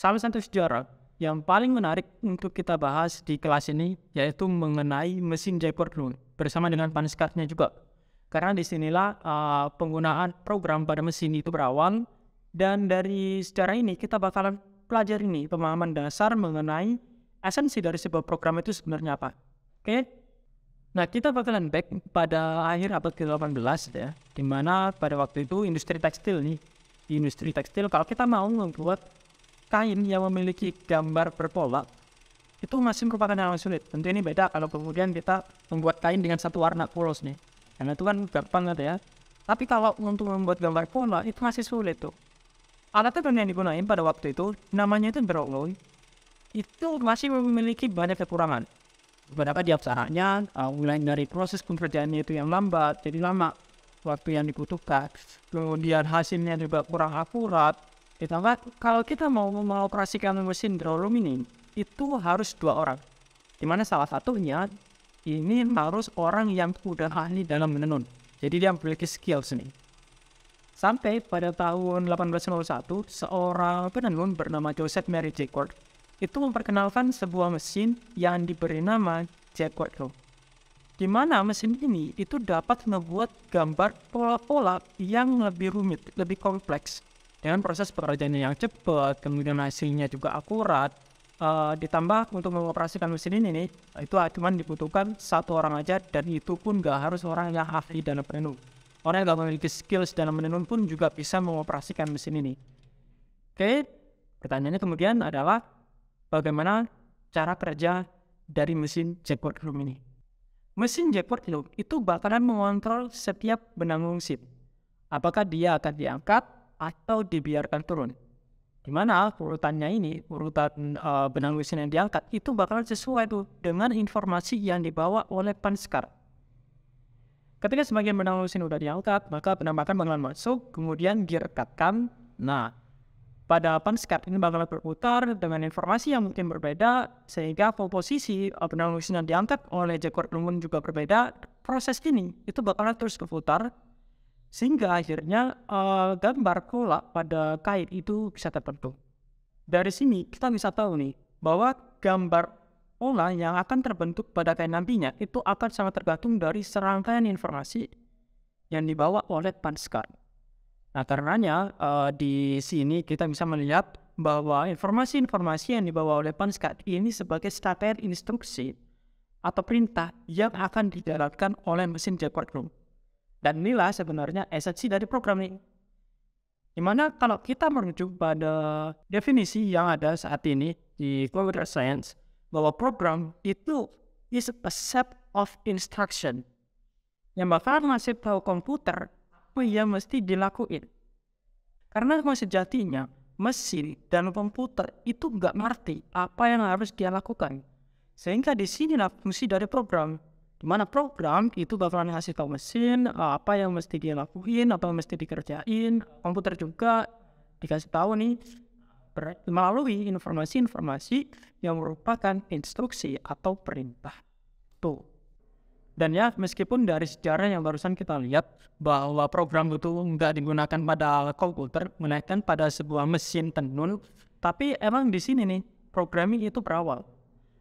Salah satu sejarah yang paling menarik untuk kita bahas di kelas ini yaitu mengenai mesin Jaipur dulu bersama dengan paniskatnya juga. Karena disinilah uh, penggunaan program pada mesin itu berawal dan dari sejarah ini kita bakalan pelajari nih pemahaman dasar mengenai esensi dari sebuah program itu sebenarnya apa. Oke, okay? Nah, kita bakalan back pada akhir abad ke-18 ya, dimana pada waktu itu industri tekstil nih, di industri tekstil kalau kita mau membuat kain yang memiliki gambar berpola itu masih merupakan hal yang sulit. Tentu ini beda kalau kemudian kita membuat kain dengan satu warna polos nih. Karena itu kan gampang gitu ya. Tapi kalau untuk membuat gambar pola itu masih sulit tuh. Alat tenun yang digunakan pada waktu itu namanya itu beroloi. Itu masih memiliki banyak kekurangan. Berapa di absaranya, uh, mulai dari proses pengerjaannya itu yang lambat, jadi lama waktu yang dibutuhkan. Kemudian hasilnya juga kurang akurat, Ditambah gitu. kalau kita mau mengoperasikan mesin drawroom ini, itu harus dua orang. Dimana salah satunya ini harus orang yang sudah ahli dalam menenun. Jadi dia memiliki skill seni. Sampai pada tahun 1801, seorang penenun bernama Joseph Mary Jacquard itu memperkenalkan sebuah mesin yang diberi nama Jacquard Room. Di mana mesin ini itu dapat membuat gambar pola-pola yang lebih rumit, lebih kompleks dengan proses pekerjaan yang cepat, kemudian hasilnya juga akurat, uh, ditambah untuk mengoperasikan mesin ini nih, itu cuma dibutuhkan satu orang aja dan itu pun gak harus orang yang ahli dalam menenun. Orang yang gak memiliki skills dalam menenun pun juga bisa mengoperasikan mesin ini. Oke, pertanyaannya kemudian adalah bagaimana cara kerja dari mesin jackpot room ini. Mesin jackpot room itu bakalan mengontrol setiap benang sip. Apakah dia akan diangkat atau dibiarkan turun. Dimana urutannya ini, urutan uh, benang lusin yang diangkat itu bakalan sesuai tuh dengan informasi yang dibawa oleh Panskar. Ketika sebagian benang lusin sudah diangkat, maka penambahan bakalan masuk, kemudian direkatkan. Nah, pada Panskar ini bakalan berputar dengan informasi yang mungkin berbeda, sehingga komposisi uh, benang lusin yang diangkat oleh jekor Lumun juga berbeda. Proses ini itu bakalan terus berputar sehingga akhirnya uh, gambar kolak pada kain itu bisa terbentuk. Dari sini kita bisa tahu nih bahwa gambar pola yang akan terbentuk pada kain nantinya itu akan sangat tergantung dari serangkaian informasi yang dibawa oleh Panskar. Nah, karenanya uh, di sini kita bisa melihat bahwa informasi-informasi yang dibawa oleh Panskat ini sebagai strategi instruksi atau perintah yang akan dijalankan oleh mesin Jaguar room. Dan inilah sebenarnya esensi dari program ini. Dimana kalau kita merujuk pada definisi yang ada saat ini di computer science, bahwa program itu is a set of instruction. Yang bakal ngasih tahu komputer apa yang mesti dilakuin. Karena memang sejatinya mesin dan komputer itu nggak ngerti apa yang harus dia lakukan. Sehingga di sinilah fungsi dari program Dimana program itu bakalan ngasih tau mesin eh, apa yang mesti dia lakuin, apa yang mesti dikerjain. Komputer juga dikasih tahu nih melalui informasi-informasi yang merupakan instruksi atau perintah. Tuh. Dan ya, meskipun dari sejarah yang barusan kita lihat bahwa program itu nggak digunakan pada komputer, melainkan pada sebuah mesin tenun, tapi emang di sini nih, programming itu berawal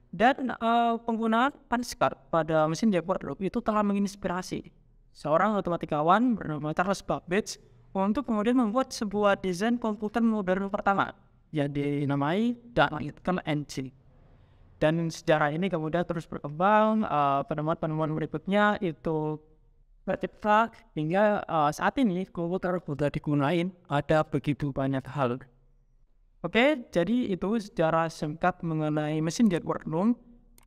dan uh, penggunaan card pada mesin Jaguar Loop itu telah menginspirasi seorang otomatikawan bernama Charles Babbage untuk kemudian membuat sebuah desain komputer modern pertama yang dinamai Dynamical NC. Dan sejarah ini kemudian terus berkembang, eh, penemuan-penemuan berikutnya itu tercipta hingga uh, saat ini komputer sudah digunakan ada begitu banyak hal. Oke, jadi itu secara singkat mengenai mesin jet workroom.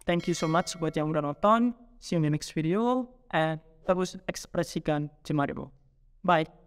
Thank you so much buat yang udah nonton. See you in the next video and terus ekspresikan jemarimu. Bye.